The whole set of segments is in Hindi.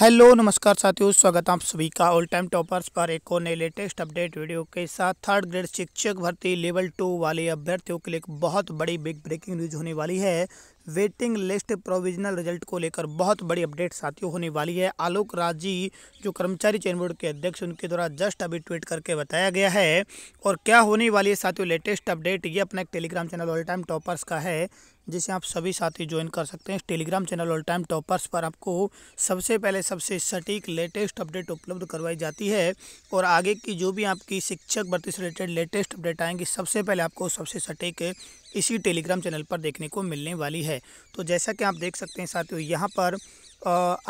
हेलो नमस्कार साथियों स्वागत है आप सभी का ऑल टाइम टॉपर्स पर एक और नए लेटेस्ट अपडेट वीडियो के साथ थर्ड ग्रेड शिक्षक भर्ती लेवल टू वाले अभ्यर्थियों के लिए एक बहुत बड़ी बिग ब्रेकिंग न्यूज होने वाली है वेटिंग लिस्ट प्रोविजनल रिजल्ट को लेकर बहुत बड़ी अपडेट साथियों होने वाली है आलोक राजी जो कर्मचारी चयन बोर्ड के अध्यक्ष उनके द्वारा जस्ट अभी ट्वीट करके बताया गया है और क्या होने वाली है साथियों लेटेस्ट अपडेट ये अपना एक Telegram channel All Time Toppers का है जिसे आप सभी साथी ज्वाइन कर सकते हैं Telegram channel All Time Toppers पर आपको सबसे पहले सबसे सटीक लेटेस्ट अपडेट उपलब्ध करवाई जाती है और आगे की जो भी आपकी शिक्षक भर्ती से रिलेटेड लेटेस्ट अपडेट आएंगी सबसे पहले आपको सबसे सटीक इसी टेलीग्राम चैनल पर देखने को मिलने वाली है तो जैसा कि आप देख सकते हैं साथियों यहाँ पर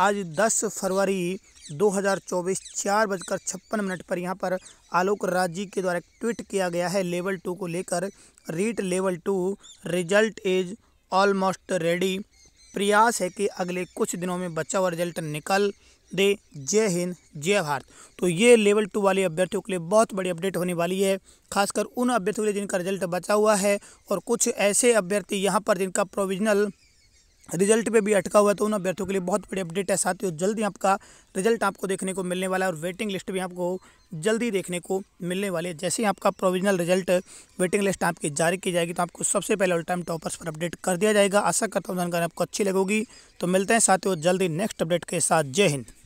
आज 10 फरवरी 2024 चार बजकर छप्पन मिनट पर यहाँ पर आलोक जी के द्वारा ट्वीट किया गया है लेवल टू को लेकर REET level two result is almost ready प्रयास है कि अगले कुछ दिनों में बच्चा हुआ रिजल्ट निकल दे जय हिंद जय भारत तो ये लेवल टू वाले अभ्यर्थियों के लिए बहुत बड़ी अपडेट होने वाली है खासकर उन अभ्यर्थियों के लिए जिनका रिजल्ट बचा हुआ है और कुछ ऐसे अभ्यर्थी यहाँ पर जिनका प्रोविजनल रिजल्ट पे भी अटका हुआ है तो उन अभ्यर्थियों के लिए बहुत बड़ी अपडेट है साथियों जल्दी आपका रिजल्ट आपको देखने को मिलने वाला है और वेटिंग लिस्ट भी आपको जल्दी देखने को मिलने वाली है जैसे ही आपका प्रोविजनल रिजल्ट वेटिंग लिस्ट आपकी जारी की जाएगी तो आपको सबसे पहले ऑल टाइम टॉपर्स पर अपडेट कर दिया जाएगा आशा करता हूँ जानकारी आपको अच्छी लगेगी तो मिलते हैं साथियों जल्दी नेक्स्ट अपडेट के साथ जय हिंद